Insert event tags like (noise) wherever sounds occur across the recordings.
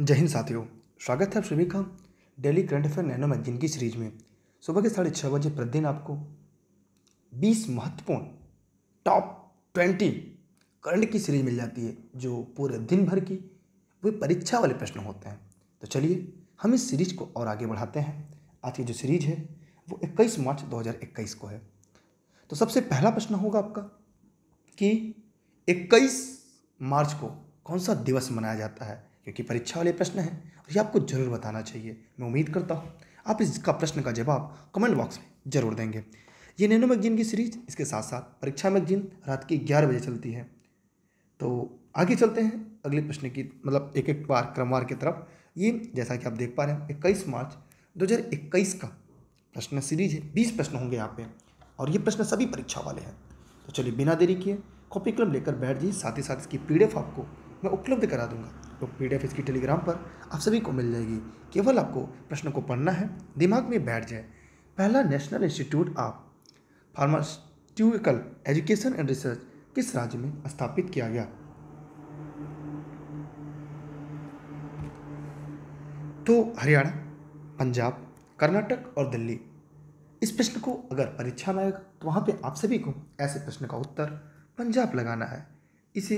जय हिंद साथियों स्वागत है आप सभी का daily current affair nano magazine की सीरीज में सुबह के साढ़े छः बजे प्रतिदिन आपको 20 महत्वपूर्ण टॉप 20 करंट की सीरीज मिल जाती है जो पूरे दिन भर की वे परीक्षा वाले प्रश्न होते हैं तो चलिए हम इस सीरीज को और आगे बढ़ाते हैं आज की जो सीरीज है वो इक्कीस मार्च 2021 को है तो सबसे पहला प्रश्न होगा आपका कि 21 मार्च को कौन सा दिवस मनाया जाता है क्योंकि परीक्षा वाले प्रश्न हैं और ये आपको जरूर बताना चाहिए मैं उम्मीद करता हूँ आप इसका प्रश्न का जवाब कमेंट बॉक्स में जरूर देंगे ये नैनो मैगजीन की सीरीज इसके साथ साथ परीक्षा मैगजीन रात की ग्यारह बजे चलती है तो आगे चलते हैं अगले प्रश्न की मतलब एक एक बार क्रमवार की तरफ ये जैसा कि आप देख पा रहे हैं इक्कीस मार्च दो का प्रश्न सीरीज है बीस प्रश्न होंगे यहाँ पे और ये प्रश्न सभी परीक्षा वाले हैं तो चलिए बिना देरी किए कॉपी कलम लेकर बैठ जाइए साथ ही साथ इसकी पी आपको मैं उपलब्ध करा दूंगा तो पी डी इसकी टेलीग्राम पर आप सभी को मिल जाएगी केवल आपको प्रश्न को पढ़ना है दिमाग में बैठ जाए पहला national institute of pharmaceutical education and research किस राज्य में स्थापित किया गया तो हरियाणा पंजाब कर्नाटक और दिल्ली इस प्रश्न को अगर परीक्षा में आएगा तो वहाँ पे आप सभी को ऐसे प्रश्न का उत्तर पंजाब लगाना है इसे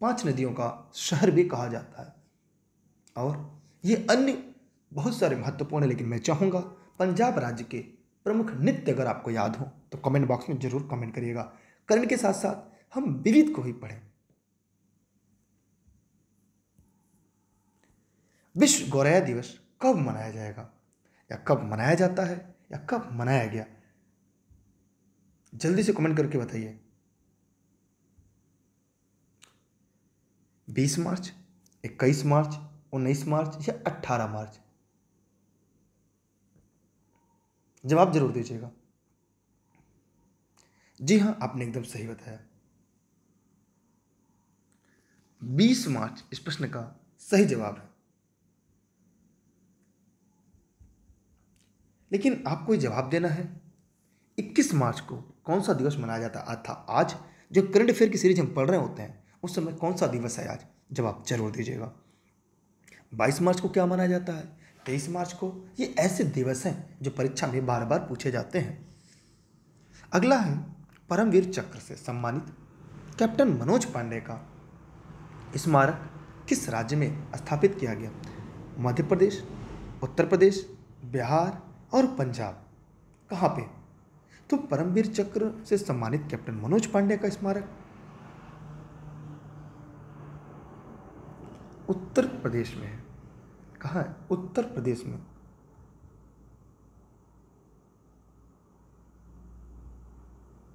पांच नदियों का शहर भी कहा जाता है और ये अन्य बहुत सारे महत्वपूर्ण है लेकिन मैं चाहूँगा पंजाब राज्य के प्रमुख नृत्य अगर आपको याद हो तो कमेंट बॉक्स में जरूर कमेंट करिएगा करण के साथ साथ हम विविध को ही पढ़ें विश्व गौरैया दिवस कब मनाया जाएगा या कब मनाया जाता है या कब मनाया गया जल्दी से कमेंट करके बताइए बीस मार्च इक्कीस मार्च उन्नीस मार्च या अट्ठारह मार्च जवाब जरूर दीजिएगा जी हाँ आपने एकदम सही बताया बीस मार्च इस प्रश्न का सही जवाब है लेकिन आपको ये जवाब देना है 21 मार्च को कौन सा दिवस मनाया जाता था आज जो करंट अफेयर की सीरीज हम पढ़ रहे होते हैं उस समय कौन सा दिवस है आज जवाब जरूर दीजिएगा बाईस मार्च को क्या माना जाता है तेईस मार्च को ये ऐसे दिवस हैं जो परीक्षा में बार बार पूछे जाते हैं अगला है परमवीर चक्र से सम्मानित कैप्टन मनोज पांडे का स्मारक किस राज्य में स्थापित किया गया मध्य प्रदेश उत्तर प्रदेश बिहार और पंजाब कहाँ पे तो परमवीर चक्र से सम्मानित कैप्टन मनोज पांडे का स्मारक उत्तर प्रदेश में है कहाँ है उत्तर प्रदेश में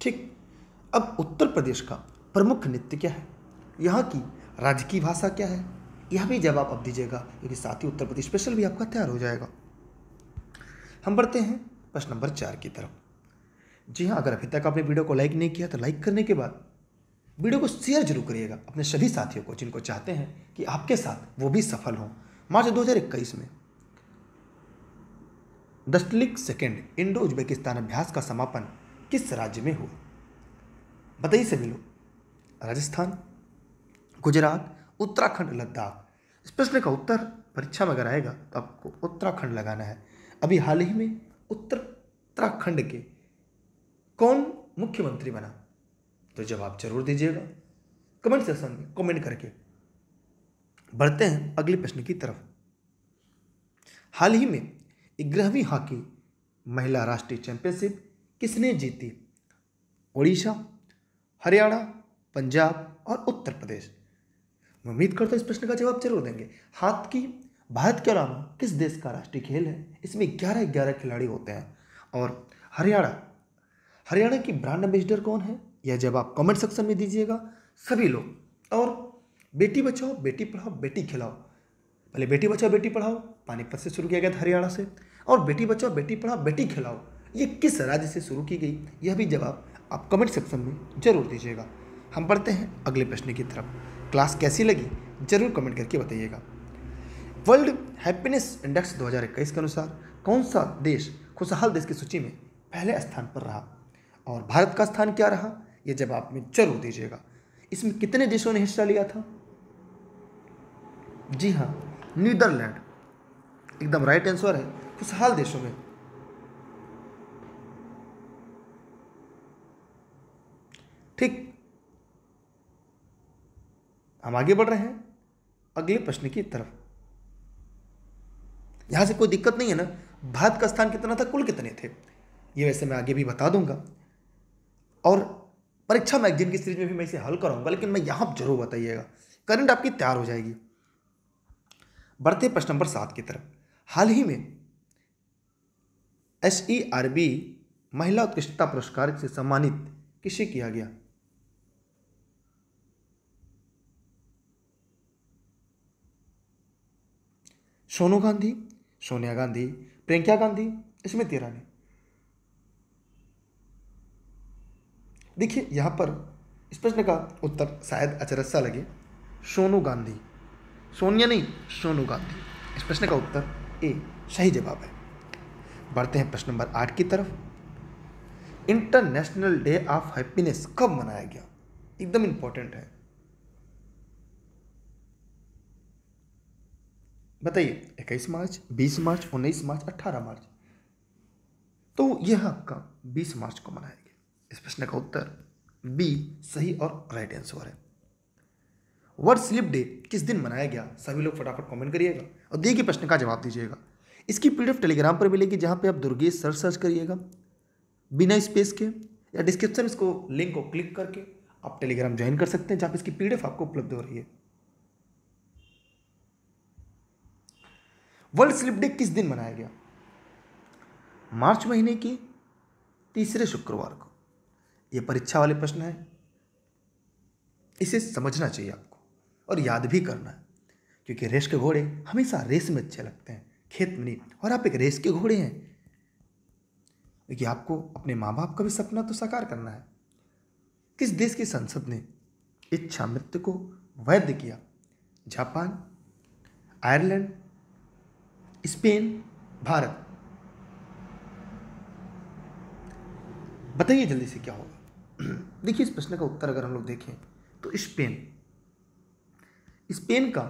ठीक अब उत्तर प्रदेश का प्रमुख नृत्य क्या है यहाँ की राजकीय भाषा क्या है यह भी जवाब आप दीजिएगा क्योंकि साथ ही उत्तर प्रदेश स्पेशल भी आपका तैयार हो जाएगा हम बढ़ते हैं प्रश्न नंबर चार की तरफ जी हाँ अगर अभी तक आपने वीडियो को लाइक नहीं किया तो लाइक करने के बाद वीडियो को शेयर जरूर करिएगा अपने सभी साथियों को जिनको चाहते हैं कि आपके साथ वो भी सफल हों मार्च दो में दस्तलिक सेकेंड इंडो उज्बेकिस्तान अभ्यास का समापन किस राज्य में हुआ बताइए सभी लोग राजस्थान गुजरात उत्तराखंड लद्दाख इस प्रश्न का उत्तर परीक्षा में अगर आएगा तो आपको उत्तराखंड लगाना है अभी हाल ही में उत्तर उत्तराखंड के कौन मुख्यमंत्री बना तो जवाब जरूर दीजिएगा कमेंट सेक्शन में कमेंट करके बढ़ते हैं अगले प्रश्न की तरफ हाल ही में ग्यारहवीं हॉकी महिला राष्ट्रीय चैंपियनशिप किसने जीती ओडिशा हरियाणा पंजाब और उत्तर प्रदेश मैं उम्मीद करता हूँ इस प्रश्न का जवाब जरूर देंगे हाथ की भारत के अलावा किस देश का राष्ट्रीय खेल है इसमें ग्यारह ग्यारह खिलाड़ी होते हैं और हरियाणा हरियाणा की ब्रांड एम्बेसडर कौन है यह जवाब कमेंट सेक्शन में दीजिएगा सभी लोग और बेटी बचाओ बेटी पढ़ाओ बेटी खिलाओ पहले बेटी बचाओ बेटी पढ़ाओ पानीपत से शुरू किया गया था हरियाणा से और बेटी बचाओ बेटी पढ़ाओ बेटी खिलाओ ये किस राज्य से शुरू की गई यह भी जवाब आप कमेंट सेक्शन में जरूर दीजिएगा हम पढ़ते हैं अगले प्रश्न की तरफ क्लास कैसी लगी जरूर कमेंट करके बताइएगा वर्ल्ड हैप्पीनेस इंडेक्स 2021 के अनुसार कौन सा देश खुशहाल देश की सूची में पहले स्थान पर रहा और भारत का स्थान क्या रहा ये जवाब में जरूर दीजिएगा इसमें कितने देशों ने हिस्सा लिया था जी हाँ नीदरलैंड एकदम राइट आंसर है खुशहाल देशों में ठीक हम आगे बढ़ रहे हैं अगले प्रश्न की तरफ यहां से कोई दिक्कत नहीं है ना भारत का स्थान कितना था कुल कितने थे ये वैसे मैं आगे भी बता दूंगा और परीक्षा मैगजीन की सीरीज में भी मैं इसे हल कराऊंगा लेकिन मैं यहाँ जरूर बताइएगा करंट आपकी तैयार हो जाएगी बढ़ते प्रश्न नंबर सात की तरफ हाल ही में एस ई आर बी महिला उत्कृष्टता पुरस्कार से सम्मानित किसे किया गया सोनू गांधी सोनिया गांधी प्रियंका गांधी स्मृति ईरानी देखिए यहाँ पर इस प्रश्न का उत्तर शायद अचरसा सा लगे सोनू गांधी सोनिया नहीं सोनू गांधी इस प्रश्न का उत्तर ए सही जवाब है बढ़ते हैं प्रश्न नंबर आठ की तरफ इंटरनेशनल डे ऑफ हैप्पीनेस कब मनाया गया एकदम इंपॉर्टेंट है बताइए इक्कीस मार्च बीस मार्च उन्नीस मार्च अट्ठारह मार्च तो यह आपका बीस मार्च को मनाया गया इस प्रश्न का उत्तर बी सही और राइट आंसर है वर्ल्ड स्लिप डे किस दिन मनाया गया सभी लोग फटाफट कमेंट करिएगा और दिए गए प्रश्न का जवाब दीजिएगा इसकी पीडीएफ टेलीग्राम पर मिलेगी जहां पे आप दुर्गेश सर सर्च करिएगा बिना स्पेस के या डिस्क्रिप्शन इसको लिंक को क्लिक करके आप टेलीग्राम ज्वाइन कर सकते हैं जहां पर इसकी पीडीएफ आपको उपलब्ध हो रही है वर्ल्ड स्लिप डे किस दिन मनाया गया मार्च महीने के तीसरे शुक्रवार को ये परीक्षा वाले प्रश्न हैं इसे समझना चाहिए आपको और याद भी करना है क्योंकि रेस के घोड़े हमेशा रेस में अच्छे लगते हैं खेत में नहीं और आप एक रेस के घोड़े हैं क्योंकि आपको अपने माँ बाप का भी सपना तो साकार करना है किस देश की संसद ने इच्छा मृत्यु को वैध किया जापान आयरलैंड स्पेन भारत बताइए जल्दी से क्या होगा (clears throat) देखिए इस प्रश्न का उत्तर अगर हम लोग देखें तो स्पेन स्पेन का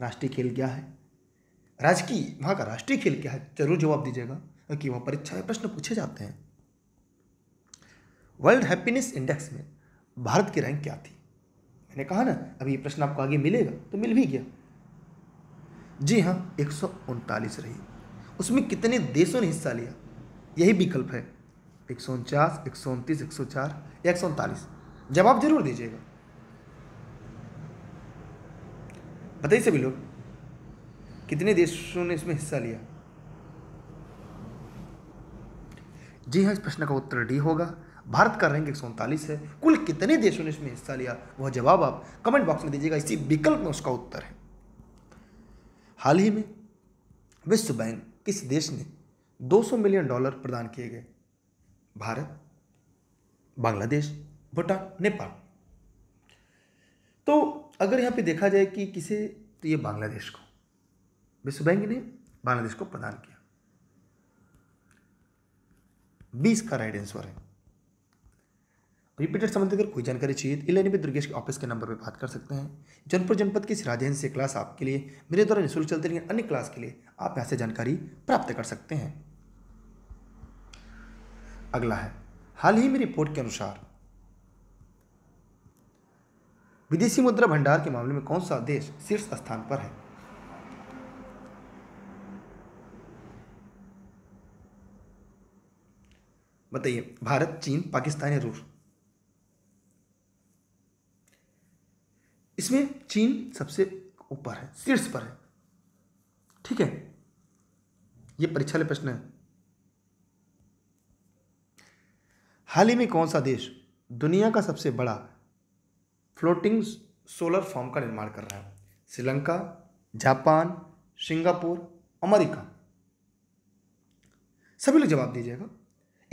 राष्ट्रीय खेल क्या है राजकीय वहाँ का राष्ट्रीय खेल क्या है जरूर जवाब दीजिएगा क्योंकि वहाँ परीक्षा में प्रश्न पूछे जाते हैं वर्ल्ड हैप्पीनेस इंडेक्स में भारत की रैंक क्या थी मैंने कहा ना अभी ये प्रश्न आपको आगे मिलेगा तो मिल भी गया जी हाँ एक रही उसमें कितने देशों ने हिस्सा लिया यही विकल्प है एक सौ उनचास एक सौ उनतीस एक सौ चार या एक सौ उनतालीस जवाब जरूर दीजिएगा बताइए सभी लोग कितने देशों ने इसमें हिस्सा लिया जी हाँ इस प्रश्न का उत्तर डी होगा भारत का रैंक एक सौ उनतालीस है कुल कितने देशों ने इसमें हिस्सा लिया वह जवाब आप कमेंट बॉक्स में दीजिएगा इसी विकल्प में उसका उत्तर है हाल ही में विश्व बैंक किस देश ने 200 मिलियन डॉलर प्रदान किए गए भारत बांग्लादेश भूटान नेपाल तो अगर यहाँ पे देखा जाए कि किसे तो ये बांग्लादेश को विश्व बैंक ने बांग्लादेश को प्रदान किया बीस का राइट आंसर है रिपीटेड संबंधित अगर कोई जानकारी चाहिए तो इलानी दुर्गेश के ऑफिस के नंबर पर बात कर सकते हैं जनपुर जनपद की सिराजहन से क्लास आपके लिए मेरे द्वारा निःशुल्क चलते रहेंगे अन्य क्लास के लिए आप यहाँ से जानकारी प्राप्त कर सकते हैं अगला है हाल ही में रिपोर्ट के अनुसार विदेशी मुद्रा भंडार के मामले में कौन सा देश शीर्ष स्थान पर है बताइए भारत चीन पाकिस्तान या रूस इसमें चीन सबसे ऊपर है शीर्ष पर है ठीक है ये परीक्षा वाले प्रश्न है हाल ही में कौन सा देश दुनिया का सबसे बड़ा फ्लोटिंग सोलर फार्म का निर्माण कर रहा है श्रीलंका जापान सिंगापुर अमेरिका सभी लोग जवाब दीजिएगा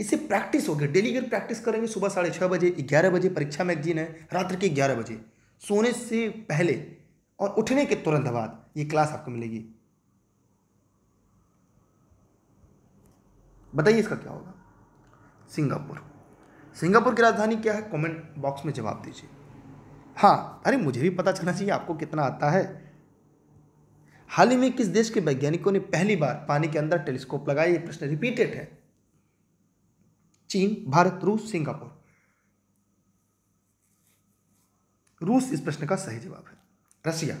इससे प्रैक्टिस होगी डेली अगर प्रैक्टिस करेंगे सुबह साढ़े छः बजे ग्यारह बजे परीक्षा मैगजीन है रात्रि के ग्यारह बजे सोने से पहले और उठने के तुरंत बाद ये क्लास आपको मिलेगी बताइए इसका क्या होगा सिंगापुर सिंगापुर की राजधानी क्या है कमेंट बॉक्स में जवाब दीजिए हाँ अरे मुझे भी पता चलना चाहिए आपको कितना आता है हाल ही में किस देश के वैज्ञानिकों ने पहली बार पानी के अंदर टेलीस्कोप लगाया ये प्रश्न रिपीटेड है चीन भारत रूस सिंगापुर रूस इस प्रश्न का सही जवाब है रसिया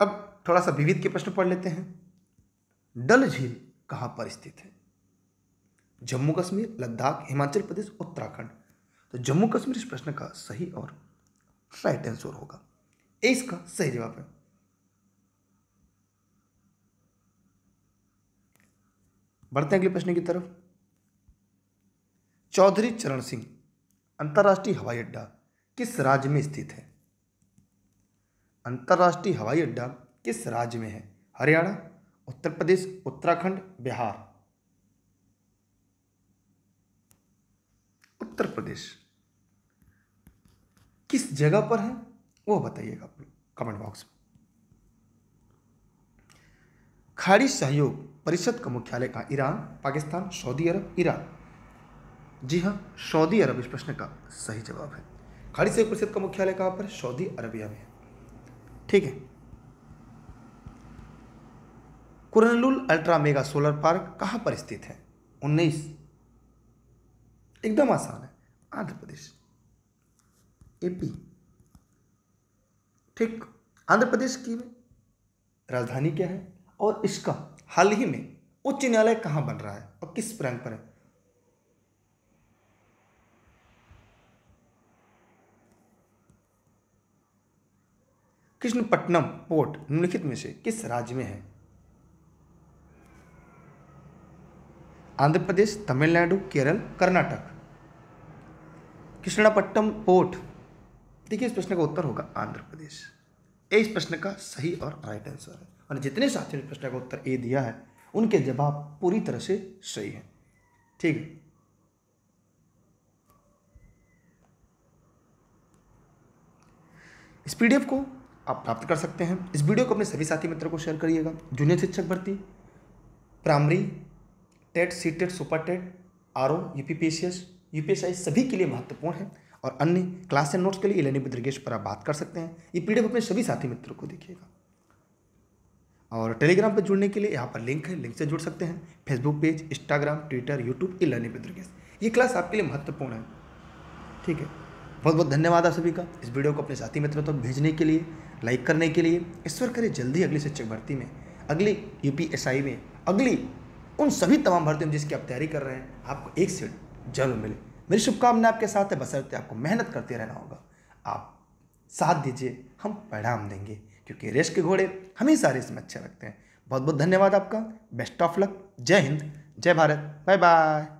अब थोड़ा सा विविध के प्रश्न पढ़ लेते हैं डल झील कहाँ पर स्थित है जम्मू कश्मीर लद्दाख हिमाचल प्रदेश उत्तराखंड तो जम्मू कश्मीर इस प्रश्न का सही और राइट आंसर होगा इसका सही जवाब है बढ़ते हैं अगले प्रश्न की तरफ चौधरी चरण सिंह अंतर्राष्ट्रीय हवाई अड्डा किस राज्य में स्थित है अंतर्राष्ट्रीय हवाई अड्डा किस राज्य में है हरियाणा उत्तर प्रदेश उत्तराखंड बिहार उत्तर प्रदेश किस जगह पर है वो बताइएगा कमेंट बॉक्स में खाड़ी सहयोग परिषद का मुख्यालय कहा ईरान पाकिस्तान सऊदी अरब ईरान जी हाँ सऊदी अरब इस प्रश्न का सही जवाब है खाड़ी सहयोग परिषद का मुख्यालय कहाँ पर सऊदी अरबिया में है ठीक है Kurnool ultra mega solar park कहाँ पर स्थित है उन्नीस एकदम आसान है आंध्र प्रदेश एपी ठीक आंध्र प्रदेश की राजधानी क्या है और इसका हाल ही में उच्च न्यायालय कहाँ बन रहा है और किस प्रांग पर है कृष्णपट्टनम पोर्ट निम्नलिखित में से किस राज्य में है आंध्र प्रदेश तमिलनाडु केरल कर्नाटक कृष्णापट्टम पोर्ट देखिए इस प्रश्न का उत्तर होगा आंध्र प्रदेश ए इस प्रश्न का सही और राइट आंसर है और जितने साथियों ने प्रश्न का उत्तर ए दिया है उनके जवाब पूरी तरह से सही है ठीक है इस पीडीएफ को आप प्राप्त कर सकते हैं इस वीडियो को अपने सभी साथी मित्रों को शेयर करिएगा जूनियर शिक्षक भर्ती primary TET C TET super TET R O U P P S U P S I सभी के लिए महत्वपूर्ण है और अन्य क्लास एंड नोट्स के लिए एलेनी दुर्गेश पर आप बात कर सकते हैं ये पी अपने सभी साथी मित्रों को देखिएगा और टेलीग्राम पर जुड़ने के लिए यहाँ पर लिंक है लिंक से जुड़ सकते हैं Facebook page Instagram Twitter YouTube e learning with Durgesh ये क्लास आपके लिए महत्वपूर्ण है ठीक है बहुत बहुत धन्यवाद आप सभी का इस वीडियो को अपने साथी मित्रों तक तो भेजने के लिए लाइक करने के लिए ईश्वर करे जल्दी अगली शिक्षक भर्ती में अगली यू में अगली उन सभी तमाम भर्तियों जिसकी आप तैयारी कर रहे हैं आपको एक सीट जरूर मिले मेरी शुभकामनाएं आपके साथ है बसरते आपको मेहनत करते रहना होगा आप साथ दीजिए हम परिणाम देंगे क्योंकि रेस के घोड़े हमेशा रेस में अच्छे लगते हैं बहुत बहुत धन्यवाद आपका बेस्ट ऑफ लक जय हिंद जय भारत बाय बाय